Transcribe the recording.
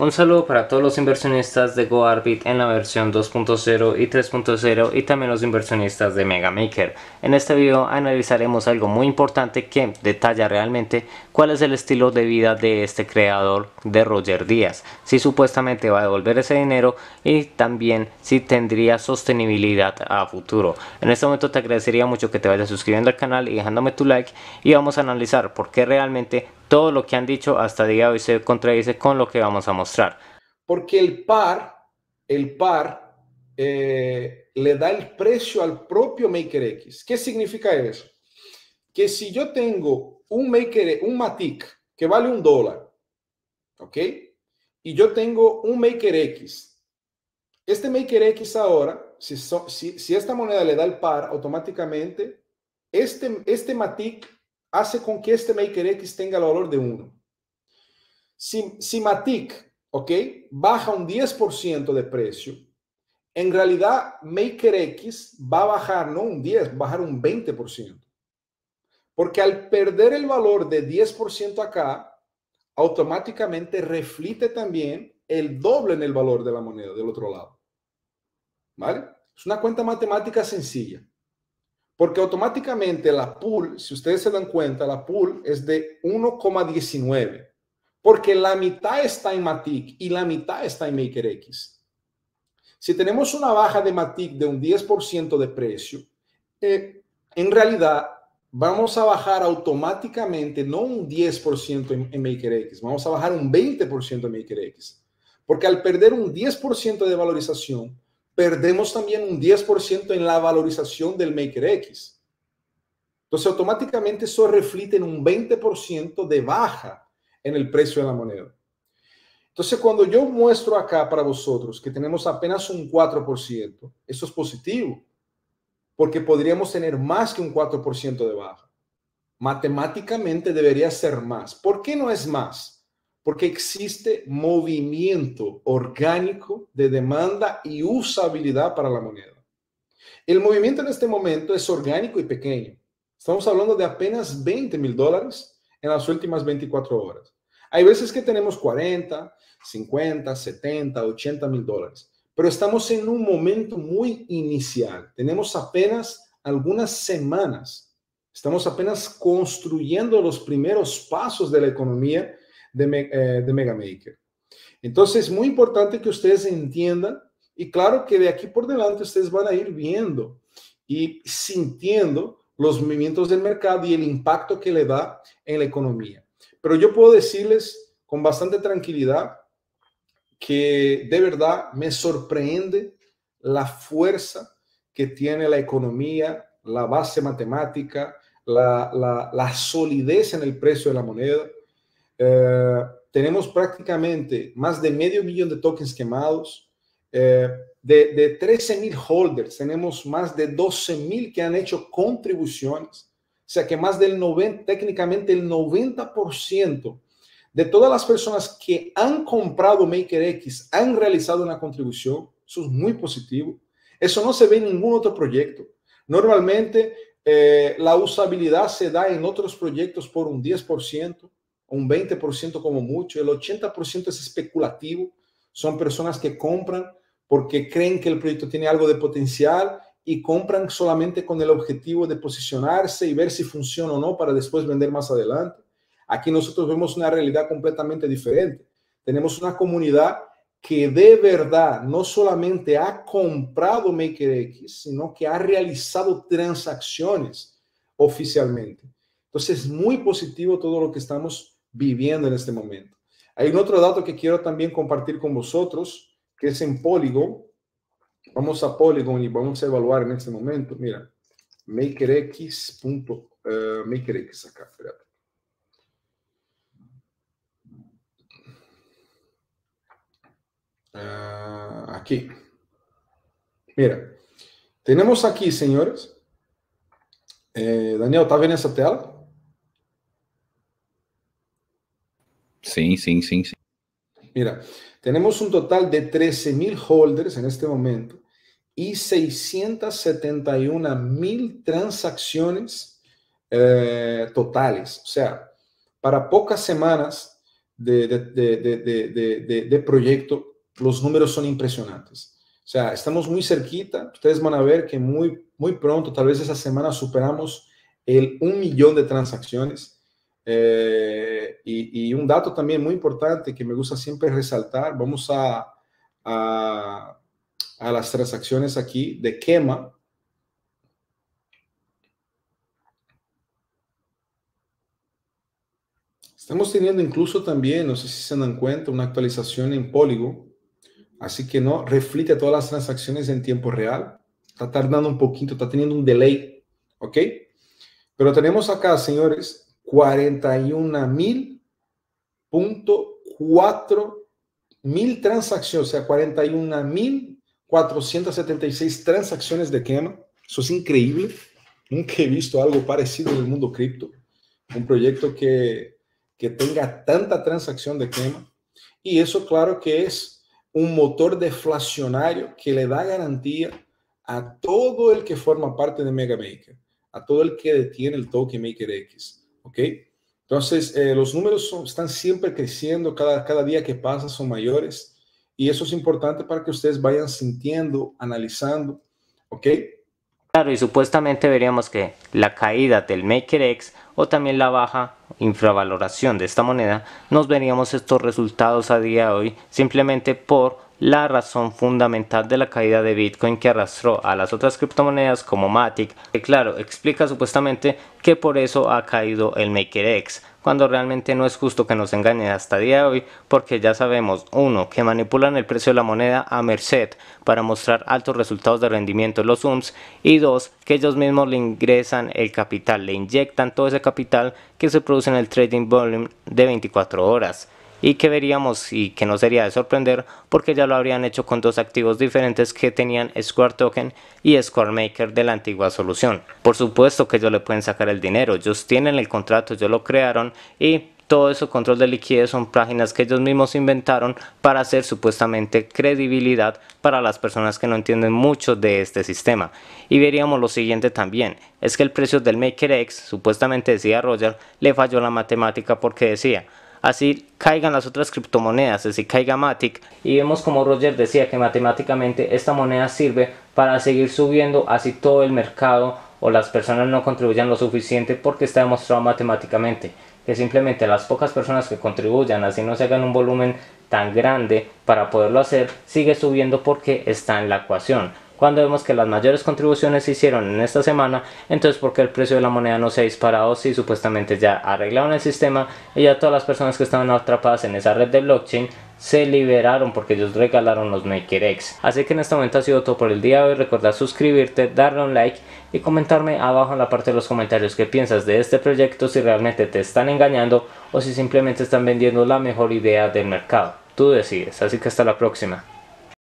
Un saludo para todos los inversionistas de GoArbit en la versión 2.0 y 3.0 y también los inversionistas de Mega Maker. En este video analizaremos algo muy importante que detalla realmente cuál es el estilo de vida de este creador de Roger Díaz, si supuestamente va a devolver ese dinero y también si tendría sostenibilidad a futuro. En este momento te agradecería mucho que te vayas suscribiendo al canal y dejándome tu like y vamos a analizar por qué realmente todo lo que han dicho hasta día de hoy se contradice con lo que vamos a mostrar. Porque el par, el par, eh, le da el precio al propio Maker X. ¿Qué significa eso? Que si yo tengo un Maker, un Matic que vale un dólar, ¿ok? Y yo tengo un Maker X. Este Maker X ahora, si, esta moneda le da el par, automáticamente este, este Matic hace con que este Maker-X tenga el valor de 1. Si, si Matic, ¿ok? Baja un 10% de precio, en realidad Maker-X va a bajar no un 10, va a bajar un 20%. Porque al perder el valor de 10% acá, automáticamente reflite también el doble en el valor de la moneda del otro lado. ¿Vale? Es una cuenta matemática sencilla. Porque automáticamente la pool, si ustedes se dan cuenta, la pool es de 1,19. Porque la mitad está en Matic y la mitad está en MakerX. Si tenemos una baja de Matic de un 10% de precio, eh, en realidad vamos a bajar automáticamente no un 10% en, en MakerX, vamos a bajar un 20% en MakerX. Porque al perder un 10% de valorización, perdemos también un 10% en la valorización del Maker X. Entonces, automáticamente eso reflite en un 20% de baja en el precio de la moneda. Entonces, cuando yo muestro acá para vosotros que tenemos apenas un 4%, eso es positivo, porque podríamos tener más que un 4% de baja. Matemáticamente debería ser más. ¿Por qué no es más? porque existe movimiento orgánico de demanda y usabilidad para la moneda. El movimiento en este momento es orgánico y pequeño. Estamos hablando de apenas 20 mil dólares en las últimas 24 horas. Hay veces que tenemos 40, 50, 70, 80 mil dólares, pero estamos en un momento muy inicial. Tenemos apenas algunas semanas. Estamos apenas construyendo los primeros pasos de la economía eh, de, mega de MegaMaker. Entonces, es muy importante que ustedes entiendan y claro que de aquí por delante ustedes van a ir viendo y sintiendo los movimientos del mercado y el impacto que le da en la economía. Pero yo puedo decirles con bastante tranquilidad que de verdad me sorprende la fuerza que tiene la economía, la base matemática, la, la, la solidez en el precio de la moneda eh, tenemos prácticamente más de medio millón de tokens quemados. Eh, de, de 13 mil holders, tenemos más de 12 mil que han hecho contribuciones. O sea que más del 90, técnicamente el 90% de todas las personas que han comprado Maker X han realizado una contribución. Eso es muy positivo. Eso no se ve en ningún otro proyecto. Normalmente eh, la usabilidad se da en otros proyectos por un 10% un 20% como mucho, el 80% es especulativo, son personas que compran porque creen que el proyecto tiene algo de potencial y compran solamente con el objetivo de posicionarse y ver si funciona o no para después vender más adelante. Aquí nosotros vemos una realidad completamente diferente. Tenemos una comunidad que de verdad no solamente ha comprado X sino que ha realizado transacciones oficialmente. Entonces, es muy positivo todo lo que estamos viviendo en este momento. Hay un otro dato que quiero también compartir con vosotros, que es en Polygon. Vamos a Polygon y vamos a evaluar en este momento. Mira, MakerX. Eh, MakerX acá, espérate. Ah, aquí. Mira, tenemos aquí, señores. Eh, Daniel, ¿está bien esa tela? Sí, sí, sí, sí. Mira, tenemos un total de mil holders en este momento y 671 mil transacciones eh, totales. O sea, para pocas semanas de, proyecto, los números son impresionantes. O sea, estamos muy cerquita. Ustedes van a ver que muy, muy pronto, tal vez esa semana, superamos el 1 millón de transacciones. Eh, y, un dato también muy importante que me gusta siempre resaltar, vamos a, a, las transacciones aquí de quema. Estamos teniendo incluso también, no sé si se dan cuenta, una actualización en Polygon, así que no reflite todas las transacciones en tiempo real. Está tardando un poquito, está teniendo un delay, ¿ok? Pero tenemos acá, señores, 41 mil transacciones, o sea, 41.476 mil transacciones de quema. Eso es increíble. Nunca he visto algo parecido en el mundo cripto. Un proyecto que, que tenga tanta transacción de quema. Y eso, claro, que es un motor deflacionario que le da garantía a todo el que forma parte de Mega Maker, a todo el que detiene el Token Maker X ¿ok? Entonces, eh, los números están siempre creciendo, cada, cada día que pasa son mayores, y eso es importante para que ustedes vayan sintiendo, analizando, ¿ok? Claro, y supuestamente veríamos que la caída del Maker X o también la baja infravaloración de esta moneda, nos veríamos estos resultados a día de hoy simplemente por la razón fundamental de la caída de Bitcoin que arrastró a las otras criptomonedas como Matic, que claro, explica supuestamente que por eso ha caído el MakerX, cuando realmente no es justo que nos engañen hasta día de hoy, porque ya sabemos, uno, que manipulan el precio de la moneda a merced para mostrar altos resultados de rendimiento en los UMS, y dos, que ellos mismos le ingresan el capital, le inyectan todo ese capital que se produce en el trading volume de 24 horas y que veríamos y que no sería de sorprender porque ya lo habrían hecho con dos activos diferentes que tenían Square Token y Square Maker de la antigua solución. Por supuesto que ellos le pueden sacar el dinero, ellos tienen el contrato, ellos lo crearon y todo eso control de liquidez son páginas que ellos mismos inventaron para hacer supuestamente credibilidad para las personas que no entienden mucho de este sistema. Y veríamos lo siguiente también, es que el precio del Maker X, supuestamente decía Roger, le falló la matemática porque decía así caigan las otras criptomonedas, así caiga Matic. Y vemos como Roger decía que matemáticamente esta moneda sirve para seguir subiendo, así todo el mercado o las personas no contribuyan lo suficiente porque está demostrado matemáticamente que simplemente las pocas personas que contribuyan, así no se hagan un volumen tan grande para poderlo hacer, sigue subiendo porque está en la ecuación. Cuando vemos que las mayores contribuciones se hicieron en esta semana, entonces por qué el precio de la moneda no se ha disparado si supuestamente ya arreglaron el sistema y ya todas las personas que estaban atrapadas en esa red de blockchain se liberaron porque ellos regalaron los MakerX. Así que en este momento ha sido todo por el día de hoy. Recuerda suscribirte, darle un like y comentarme abajo en la parte de los comentarios qué piensas de este proyecto, si realmente te están engañando o si simplemente están vendiendo la mejor idea del mercado. Tú decides, así que hasta la próxima.